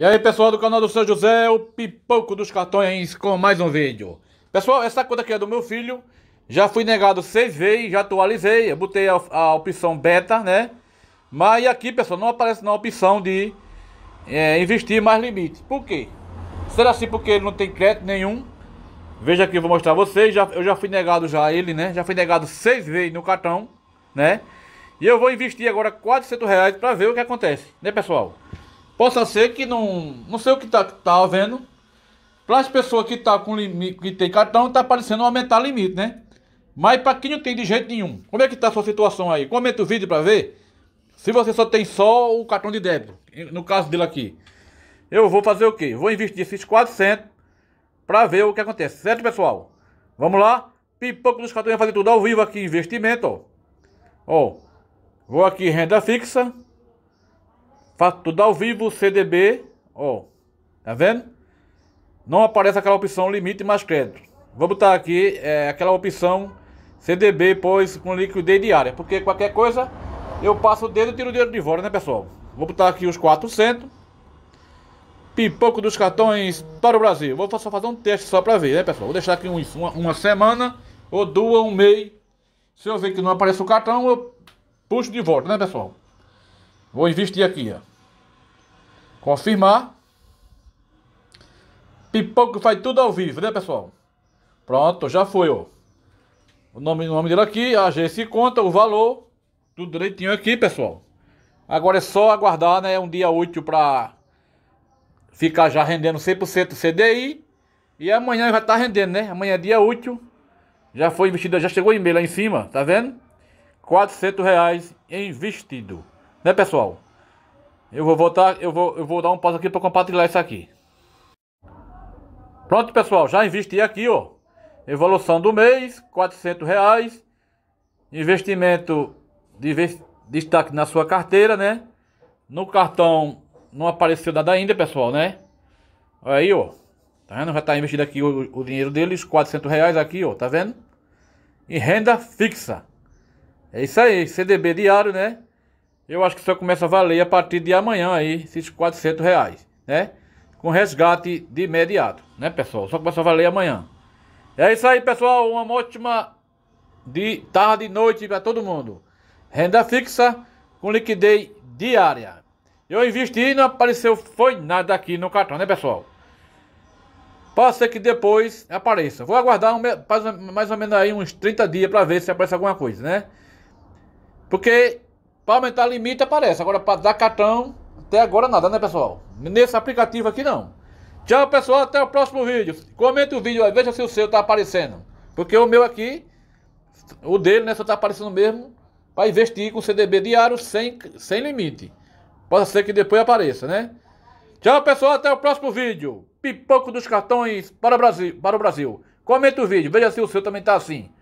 E aí pessoal do canal do São José, o Pipoco dos Cartões com mais um vídeo. Pessoal, essa conta aqui é do meu filho, já fui negado seis vezes, já atualizei, eu botei a, a opção beta, né? Mas aqui pessoal, não aparece na opção de é, investir mais limite. Por quê? Será assim porque ele não tem crédito nenhum? Veja aqui, vou mostrar a vocês, já, eu já fui negado já ele, né? Já fui negado seis vezes no cartão, né? E eu vou investir agora 400 reais para ver o que acontece, né pessoal? Possa ser que não. Não sei o que tá, tá havendo. Para as pessoas que tá com limite, que tem cartão, tá parecendo aumentar limite, né? Mas para quem não tem de jeito nenhum, como é que tá a sua situação aí? Comenta o vídeo para ver se você só tem só o cartão de débito. No caso dele aqui. Eu vou fazer o quê? Vou investir esses 400 para ver o que acontece. Certo, pessoal? Vamos lá? Pipoco dos cartões vai fazer tudo ao vivo aqui. Investimento, ó. Ó. Vou aqui renda fixa. Faço tudo ao vivo, CDB, ó, tá vendo? Não aparece aquela opção limite mais crédito. Vou botar aqui é, aquela opção CDB, pois com liquidez diária, porque qualquer coisa eu passo o dedo e tiro o dinheiro de fora, né pessoal? Vou botar aqui os 400. Pipoco dos cartões para o Brasil. Vou só fazer um teste só para ver, né pessoal? Vou deixar aqui um, uma, uma semana ou duas, um mês. Se eu ver que não aparece o cartão, eu puxo de volta, né pessoal? Vou investir aqui, ó. Confirmar. Pipoco faz tudo ao vivo, né, pessoal? Pronto, já foi, ó. O nome, o nome dele aqui, a agência conta, o valor, tudo direitinho aqui, pessoal. Agora é só aguardar, né, um dia útil para ficar já rendendo 100% CDI. E amanhã já tá rendendo, né? Amanhã é dia útil. Já foi investido, já chegou o e-mail lá em cima, tá vendo? 400 reais investido, né, pessoal? Eu vou voltar, eu vou, eu vou dar um pause aqui para compartilhar isso aqui. Pronto, pessoal, já investi aqui, ó. Evolução do mês, 400 reais. Investimento de destaque na sua carteira, né? No cartão não apareceu nada ainda, pessoal, né? Aí, ó. Tá vendo? Já tá investido aqui o, o dinheiro deles, 400 reais aqui, ó. Tá vendo? E renda fixa. É isso aí, CDB diário, né? Eu acho que só começa a valer a partir de amanhã aí, esses 400 reais, né? Com resgate de imediato, né, pessoal? Só começa a valer amanhã. É isso aí, pessoal. Uma ótima de tarde e noite para todo mundo. Renda fixa com liquidez diária. Eu investi e não apareceu foi nada aqui no cartão, né, pessoal? Pode ser que depois apareça. Vou aguardar um, mais, ou menos aí uns 30 dias para ver se aparece alguma coisa, né? Porque para aumentar limite aparece. Agora para dar cartão, até agora nada, né pessoal? Nesse aplicativo aqui não. Tchau pessoal, até o próximo vídeo. comenta o vídeo, veja se o seu tá aparecendo. Porque o meu aqui, o dele, né, só tá aparecendo mesmo para investir com CDB diário sem, sem limite. Pode ser que depois apareça, né? Tchau pessoal, até o próximo vídeo. Pipoco dos cartões para o Brasil. Para o Brasil. Comenta o vídeo, veja se o seu também tá assim.